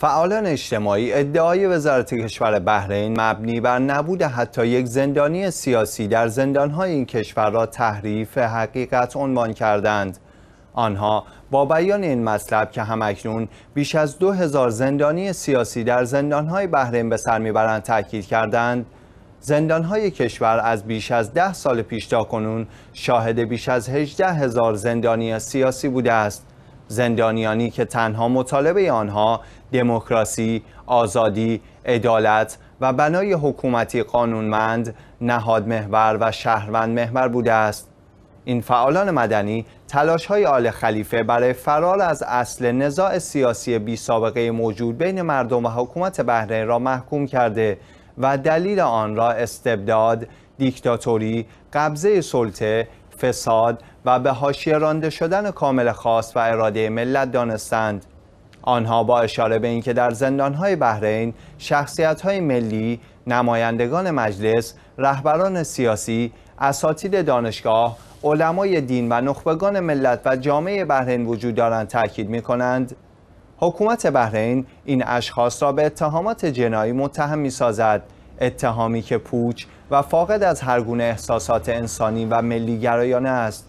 فعالان اجتماعی ادعای وزارت کشور بحرین مبنی بر نبود حتی یک زندانی سیاسی در زندانهای این کشور را تحریف حقیقت عنوان کردند. آنها با بیان این مطلب که همکنون بیش از دو هزار زندانی سیاسی در زندانهای بحرین به سر میبرند تاکید کردند زندانهای کشور از بیش از ده سال پیش تا کنون شاهد بیش از هجده هزار زندانی سیاسی بوده است زندانیانی که تنها مطالبه آنها دموکراسی، آزادی، عدالت و بنای حکومتی قانونمند، نهاد محور و شهروند محور بوده است. این فعالان مدنی تلاش های آل خلیفه برای فرار از اصل نزاع سیاسی بی سابقه موجود بین مردم و حکومت بحرین را محکوم کرده و دلیل آن را استبداد، دیکتاتوری، قبضه سلطه، فساد و به حاشیه رانده شدن کامل خاص و اراده ملت دانستند آنها با اشاره به اینکه در زندانهای بحرین شخصیت‌های ملی، نمایندگان مجلس، رهبران سیاسی، اساتید دانشگاه، علمای دین و نخبگان ملت و جامعه بحرین وجود دارند تاکید می‌کنند. حکومت بحرین این اشخاص را به اتهامات جنایی متهم سازد اتهامی که پوچ و فاقد از هرگونه احساسات انسانی و ملی گرایانه است.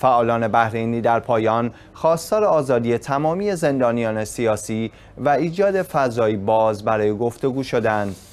فعالان بحرینی در پایان خواستار آزادی تمامی زندانیان سیاسی و ایجاد فضایی باز برای گفتگو شدند.